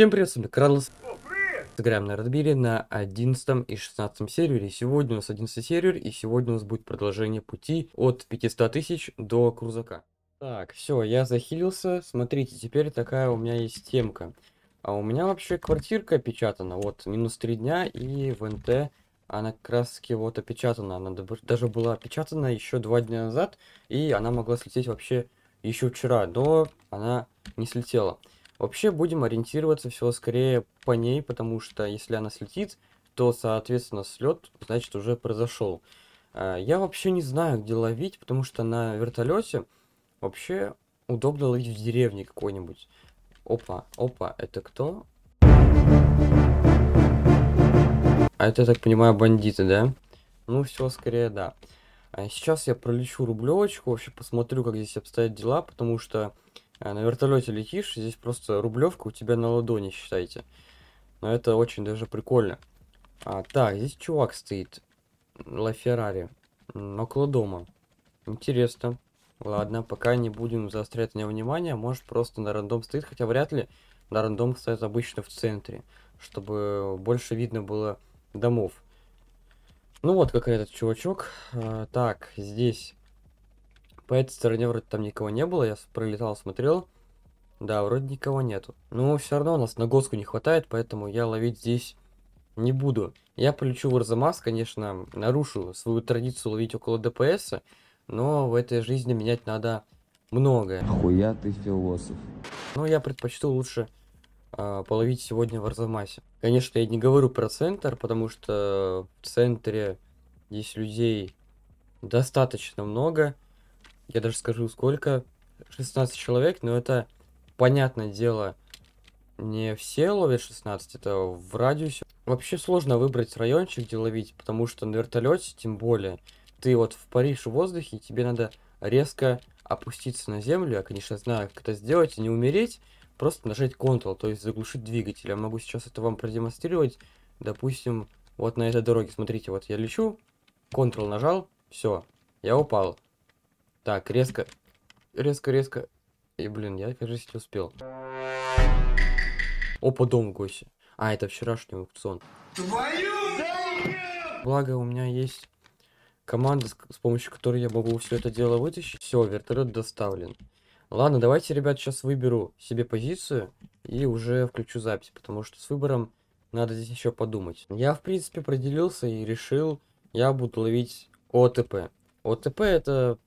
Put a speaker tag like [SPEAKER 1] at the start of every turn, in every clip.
[SPEAKER 1] Всем привет, с вами Кранлос. Сыграем на Радбире на 11 и 16 сервере. Сегодня у нас 11 сервер, и сегодня у нас будет продолжение пути от 500 тысяч до крузака. Так, все, я захилился. Смотрите, теперь такая у меня есть темка. А у меня вообще квартирка опечатана. Вот, минус 3 дня, и в НТ она как раз таки вот опечатана. Она даже была опечатана еще 2 дня назад, и она могла слететь вообще еще вчера, но она не слетела. Вообще будем ориентироваться все скорее по ней, потому что если она слетит, то, соответственно, слет, значит, уже произошел. А, я вообще не знаю, где ловить, потому что на вертолете вообще удобно ловить в деревне какой-нибудь. Опа, опа, это кто? А это, я так понимаю, бандиты, да? Ну, все, скорее, да. А сейчас я пролечу рублевочку, вообще посмотрю, как здесь обстоят дела, потому что а на вертолете летишь, здесь просто рублевка у тебя на ладони, считайте. Но это очень даже прикольно. А, так, здесь чувак стоит. Ла Феррари. Около дома. Интересно. Ладно, пока не будем заострять на него внимание. Может, просто на рандом стоит, хотя вряд ли на рандом стоит обычно в центре, чтобы больше видно было домов. Ну вот, как этот чувачок. А, так, здесь по этой стороне вроде там никого не было, я пролетал, смотрел. Да, вроде никого нету. Но все равно у нас на госку не хватает, поэтому я ловить здесь не буду. Я полечу в Арзамас, конечно, нарушу свою традицию ловить около ДПС, но в этой жизни менять надо многое. Хуя ты философ. Но ну, я предпочту лучше э, половить сегодня в Арзамасе. Конечно, я не говорю про центр, потому что в центре здесь людей достаточно много я даже скажу сколько, 16 человек, но это, понятное дело, не все ловят 16, это в радиусе. Вообще сложно выбрать райончик, где ловить, потому что на вертолете, тем более, ты вот в Париж в воздухе, тебе надо резко опуститься на землю. Я, конечно, знаю, как это сделать и не умереть, просто нажать Ctrl, то есть заглушить двигатель. Я могу сейчас это вам продемонстрировать. Допустим, вот на этой дороге, смотрите, вот я лечу, Ctrl нажал, все, я упал. Так, резко. Резко, резко. И, блин, я, кажется, успел. Опа, дом гости. А, это вчерашний аукцион. Твою! Благо, у меня есть команда, с, с помощью которой я могу все это дело вытащить. Все, вертолет доставлен. Ладно, давайте, ребят, сейчас выберу себе позицию и уже включу запись, потому что с выбором надо здесь еще подумать. Я, в принципе, определился и решил, я буду ловить ОТП. ОТП это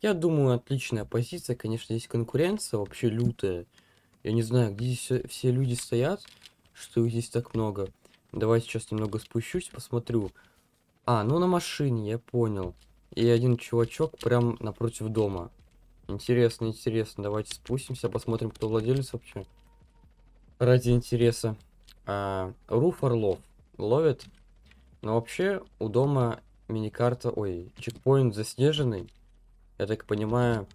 [SPEAKER 1] я думаю, отличная позиция. Конечно, здесь конкуренция вообще лютая. Я не знаю, где здесь все люди стоят, что их здесь так много. Давай сейчас немного спущусь, посмотрю. А, ну на машине, я понял. И один чувачок прям напротив дома. Интересно, интересно. Давайте спустимся, посмотрим, кто владелец вообще. Ради интереса. А, Руф Орлов ловит. Но вообще у дома миникарта, ой, чекпоинт заснеженный. Я так понимаю,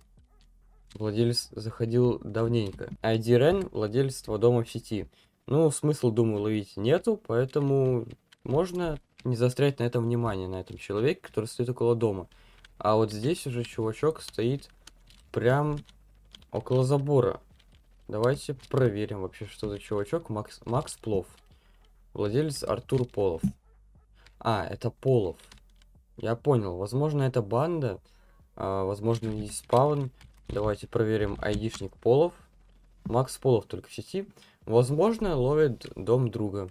[SPEAKER 1] владелец заходил давненько. ID а Ren владельство дома в сети. Ну, смысл, думаю, ловить нету, поэтому можно не застрять на этом внимание, на этом человеке, который стоит около дома. А вот здесь уже чувачок стоит прям около забора. Давайте проверим вообще, что за чувачок. Макс, Макс Плов. Владелец Артур Полов. А, это Полов. Я понял. Возможно, это банда а, возможно, не спаун. Давайте проверим айдишник Полов. Макс Полов только в сети. Возможно, ловит дом друга.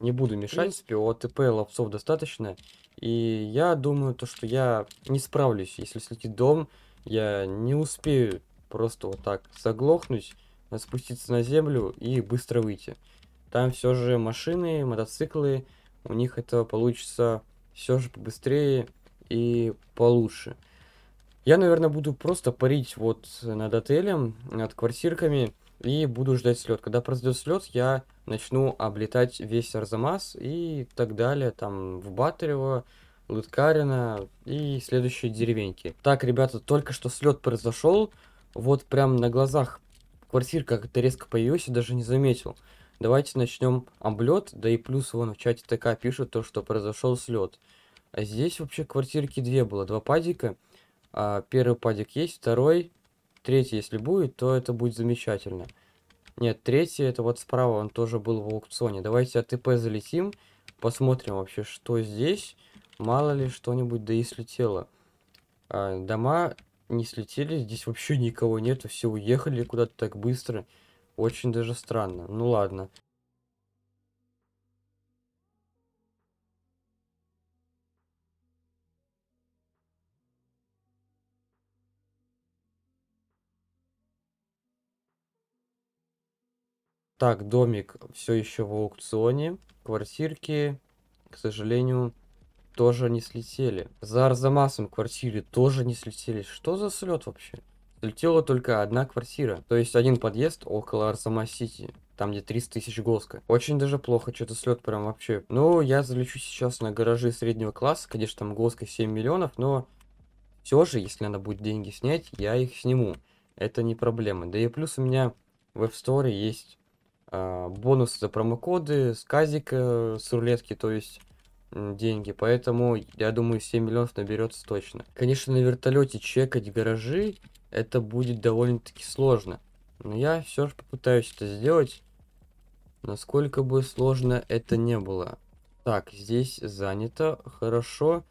[SPEAKER 1] Не буду мешать, спио типа, ТП лапсов достаточно. И я думаю, то, что я не справлюсь. Если слетит дом, я не успею просто вот так заглохнуть, спуститься на землю и быстро выйти. Там все же машины, мотоциклы, у них это получится все же побыстрее и получше. Я, наверное, буду просто парить вот над отелем, над квартирками и буду ждать слет. Когда произойдет слет, я начну облетать весь Арзамас и так далее, там, в Батарево, Лыткарина и следующие деревеньки. Так, ребята, только что слет произошел, вот прям на глазах квартирка как-то резко появилась, я даже не заметил. Давайте начнем облет, да и плюс вон в чате ТК пишут то, что произошел слет. А здесь вообще квартирки две было, два падика. А, первый падик есть, второй, третий, если будет, то это будет замечательно. Нет, третий, это вот справа, он тоже был в аукционе. Давайте от ИП залетим, посмотрим вообще, что здесь. Мало ли что-нибудь, да и слетело. А, дома не слетели, здесь вообще никого нету, все уехали куда-то так быстро. Очень даже странно. Ну ладно. Так, домик все еще в аукционе. Квартирки, к сожалению, тоже не слетели. За Арзамасом квартиры тоже не слетели. Что за слет вообще? Слетела только одна квартира. То есть один подъезд около Арзамас-Сити. Там где 30 тысяч госка. Очень даже плохо, что-то слет прям вообще. Ну, я залечу сейчас на гаражи среднего класса. Конечно, там госка 7 миллионов, но все же, если надо будет деньги снять, я их сниму. Это не проблема. Да и плюс у меня в App Store есть Э, бонусы за промокоды, сказик э, с рулетки, то есть деньги. Поэтому, я думаю, 7 миллионов наберется точно. Конечно, на вертолете чекать гаражи, это будет довольно-таки сложно. Но я все же попытаюсь это сделать, насколько бы сложно это не было. Так, здесь занято, хорошо.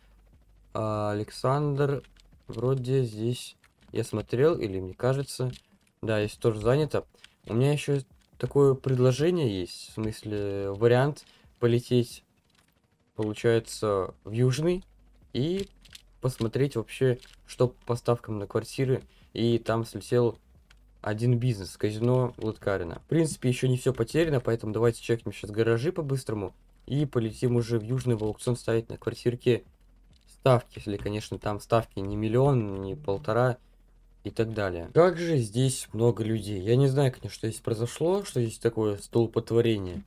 [SPEAKER 1] А, Александр, вроде здесь, я смотрел, или мне кажется, да, здесь тоже занято. У меня еще такое предложение есть, в смысле вариант полететь, получается, в Южный и посмотреть вообще, что по ставкам на квартиры, и там слетел один бизнес, казино Луткарина. В принципе, еще не все потеряно, поэтому давайте чекнем сейчас гаражи по-быстрому и полетим уже в Южный в аукцион ставить на квартирке ставки, если, конечно, там ставки не миллион, не полтора, и так далее. Как же здесь много людей? Я не знаю, конечно, что здесь произошло, что здесь такое столпотворение.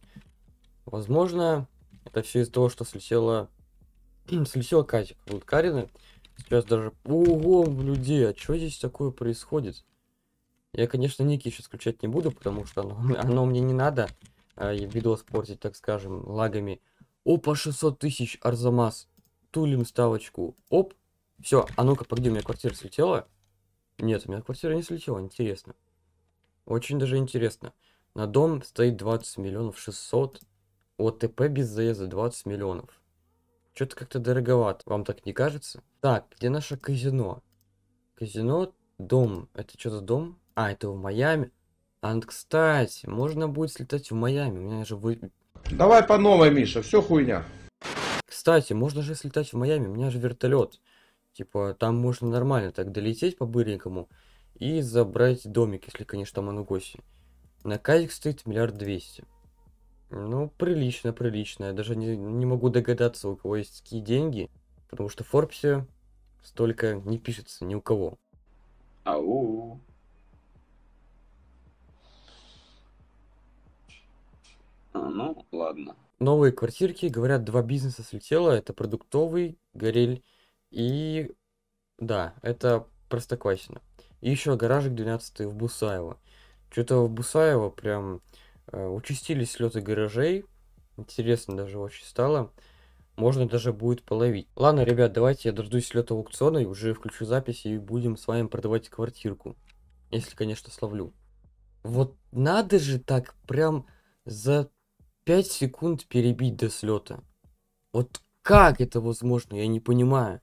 [SPEAKER 1] Возможно, это все из-за того, что слетела... слетела Катя, Вот Карина. Сейчас даже угом людей. А что здесь такое происходит? Я, конечно, ники сейчас включать не буду, потому что оно, оно мне не надо. А, видос портить, так скажем, лагами. Опа, 600 тысяч, Арзамас. Тулим ставочку. Оп. Все, а ну-ка, погоди, у меня квартира слетела. Нет, у меня квартира не слетела, интересно. Очень даже интересно. На дом стоит 20 миллионов 600. ОТП без заезда 20 миллионов. Что-то как-то дороговато, вам так не кажется? Так, где наше казино? Казино, дом. Это что за дом? А, это в Майами. А, ну, кстати, можно будет слетать в Майами. У меня же вы... Давай по новой, Миша, все хуйня. Кстати, можно же слетать в Майами, у меня же вертолет. Типа, там можно нормально так долететь по-быренькому и забрать домик, если, конечно, там оно На казик стоит миллиард двести. Ну, прилично, прилично. Я даже не, не могу догадаться, у кого есть такие деньги, потому что в Форбсе столько не пишется ни у кого. Ау. А, ну, ладно. Новые квартирки, говорят, два бизнеса слетело. Это продуктовый, горель и да, это просто Простоквашино. И еще гаражик 12 в Бусаево. Что-то в Бусаево прям э, участились слеты гаражей. Интересно даже очень стало. Можно даже будет половить. Ладно, ребят, давайте я дождусь слета аукциона и уже включу запись и будем с вами продавать квартирку. Если, конечно, словлю. Вот надо же так прям за 5 секунд перебить до слета. Вот как это возможно, я не понимаю.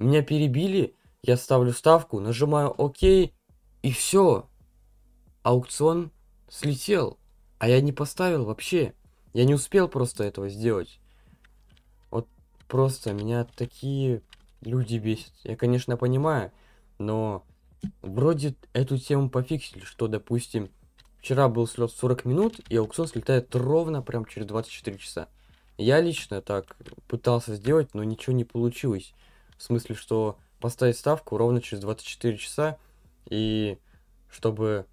[SPEAKER 1] Меня перебили, я ставлю ставку, нажимаю ОК, и все. Аукцион слетел, а я не поставил вообще. Я не успел просто этого сделать. Вот просто меня такие люди бесят. Я, конечно, понимаю, но вроде эту тему пофиксили, что, допустим, вчера был слет 40 минут, и аукцион слетает ровно прям через 24 часа. Я лично так пытался сделать, но ничего не получилось. В смысле, что поставить ставку ровно через 24 часа и чтобы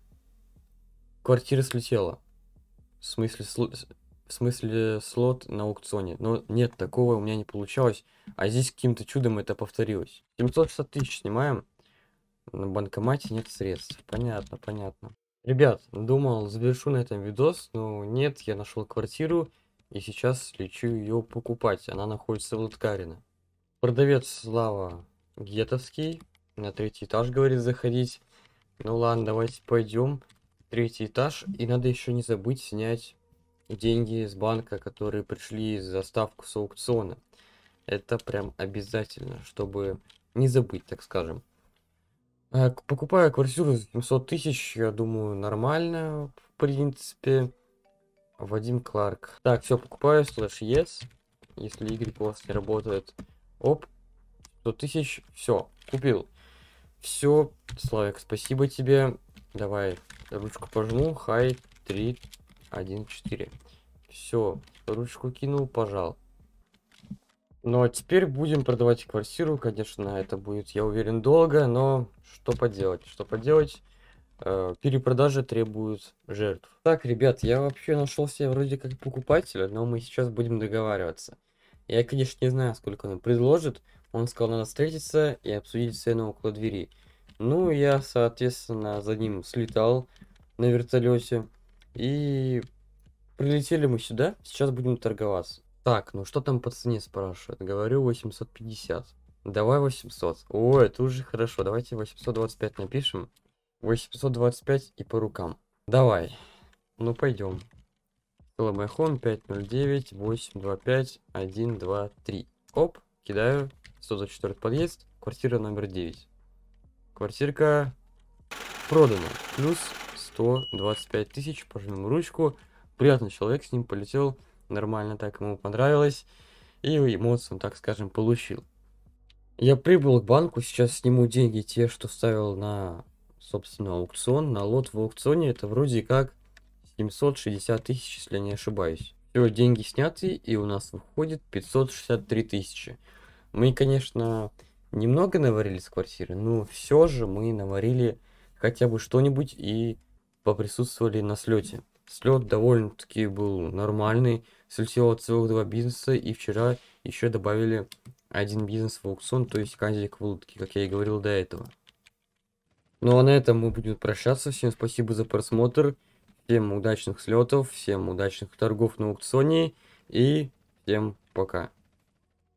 [SPEAKER 1] квартира слетела. В смысле, сло... в смысле слот на аукционе. Но нет, такого у меня не получалось. А здесь каким-то чудом это повторилось. 760 тысяч снимаем. На банкомате нет средств. Понятно, понятно. Ребят, думал, завершу на этом видос, но нет, я нашел квартиру и сейчас лечу ее покупать. Она находится в Латкарино. Продавец Слава Гетовский на третий этаж, говорит, заходить. Ну ладно, давайте пойдем. Третий этаж. И надо еще не забыть снять деньги из банка, которые пришли за ставку с аукциона. Это прям обязательно, чтобы не забыть, так скажем. А, покупаю квартиру за 700 тысяч, я думаю, нормально, в принципе. Вадим Кларк. Так, все, покупаю, слэш yes. Если Y у вас не работает, Оп. 100 тысяч. Все, купил. Все, Славик, спасибо тебе. Давай, ручку пожму. Хай, 3, 1, 4. Все, ручку кинул, пожал. Ну а теперь будем продавать квартиру. Конечно, это будет, я уверен, долго, но что поделать? Что поделать? Э, перепродажи требуют жертв. Так, ребят, я вообще нашел себе вроде как покупателя, но мы сейчас будем договариваться. Я, конечно, не знаю, сколько он предложит. Он сказал, надо встретиться и обсудить цену около двери. Ну, я, соответственно, за ним слетал на вертолете. И прилетели мы сюда. Сейчас будем торговаться. Так, ну что там по цене спрашивают? Говорю 850. Давай 800. О, это уже хорошо. Давайте 825 напишем. 825 и по рукам. Давай. Ну, пойдем. Ломахон 509 825 123. Оп, кидаю. 124 подъезд. Квартира номер 9. Квартирка продана. Плюс 125 тысяч. Пожмем ручку. Приятный человек с ним полетел. Нормально так ему понравилось. И эмоции он, так скажем, получил. Я прибыл к банку, сейчас сниму деньги те, что ставил на, собственно, аукцион, на лот в аукционе. Это вроде как 760 тысяч, если я не ошибаюсь. Все, деньги сняты, и у нас выходит 563 тысячи. Мы, конечно, немного наварили с квартиры, но все же мы наварили хотя бы что-нибудь и поприсутствовали на слете. Слет довольно-таки был нормальный, слетело целых два бизнеса, и вчера еще добавили один бизнес в аукцион, то есть казик в лутке, как я и говорил до этого. Ну а на этом мы будем прощаться. Всем спасибо за просмотр. Всем удачных слетов, всем удачных торгов на аукционе и всем пока.